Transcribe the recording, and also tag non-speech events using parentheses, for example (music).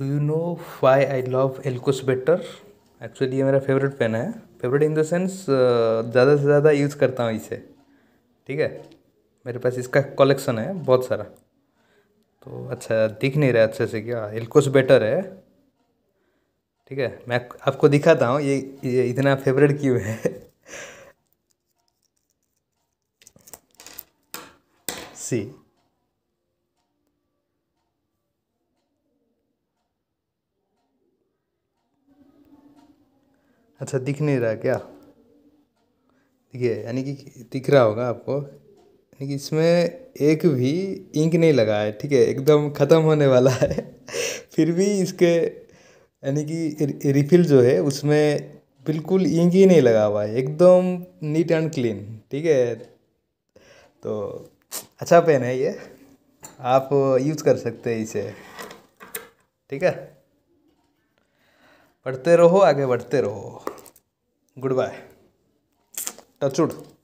do you know why I love Elkos better actually ये मेरा favourite pen है favourite in the sense ज़्यादा से ज़्यादा यूज़ करता हूँ इसे ठीक है मेरे पास इसका कलेक्शन है बहुत सारा तो अच्छा दिख नहीं रहा अच्छे से क्या एल्कोस बेटर है ठीक है मैं आपको दिखाता हूँ ये, ये इतना फेवरेट क्यों है सी (laughs) अच्छा दिख नहीं रहा क्या देखिए यानी कि दिख रहा होगा आपको यानी कि इसमें एक भी इंक नहीं लगा है ठीक है एकदम ख़त्म होने वाला है (laughs) फिर भी इसके यानी कि रिफिल जो है उसमें बिल्कुल इंक ही नहीं लगा हुआ है एकदम नीट एंड क्लीन ठीक है तो अच्छा पेन है ये आप यूज़ कर सकते हैं इसे ठीक है पढ़ते रहो आगे बढ़ते रहो गुड बाय टचुड